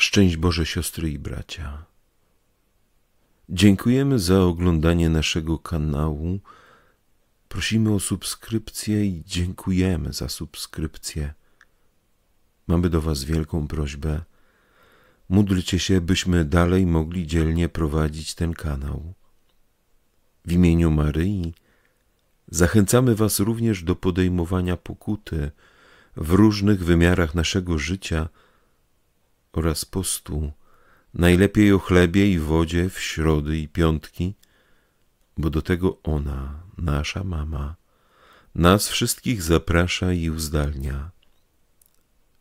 Szczęść Boże, siostry i bracia. Dziękujemy za oglądanie naszego kanału. Prosimy o subskrypcję i dziękujemy za subskrypcję. Mamy do Was wielką prośbę. Módlcie się, byśmy dalej mogli dzielnie prowadzić ten kanał. W imieniu Maryi zachęcamy Was również do podejmowania pokuty w różnych wymiarach naszego życia – oraz postu, najlepiej o chlebie i wodzie w środy i piątki, bo do tego ona, nasza mama, nas wszystkich zaprasza i uzdalnia.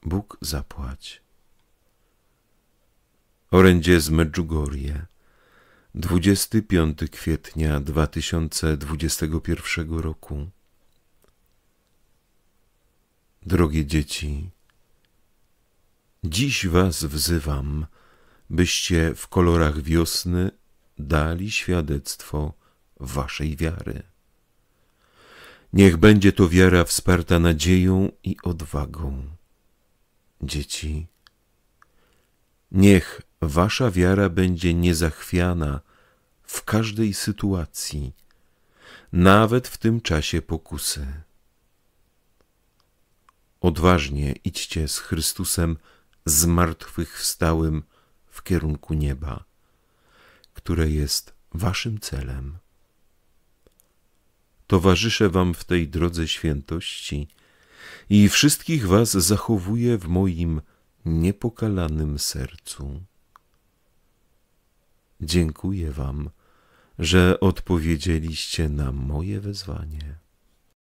Bóg zapłać. Orędzie z Medjugorje, 25 kwietnia 2021 roku. Drogie dzieci, Dziś was wzywam, byście w kolorach wiosny dali świadectwo waszej wiary. Niech będzie to wiara wsparta nadzieją i odwagą. Dzieci, niech wasza wiara będzie niezachwiana w każdej sytuacji, nawet w tym czasie pokusy. Odważnie idźcie z Chrystusem zmartwychwstałym w kierunku nieba, które jest waszym celem. Towarzyszę wam w tej drodze świętości i wszystkich was zachowuję w moim niepokalanym sercu. Dziękuję wam, że odpowiedzieliście na moje wezwanie.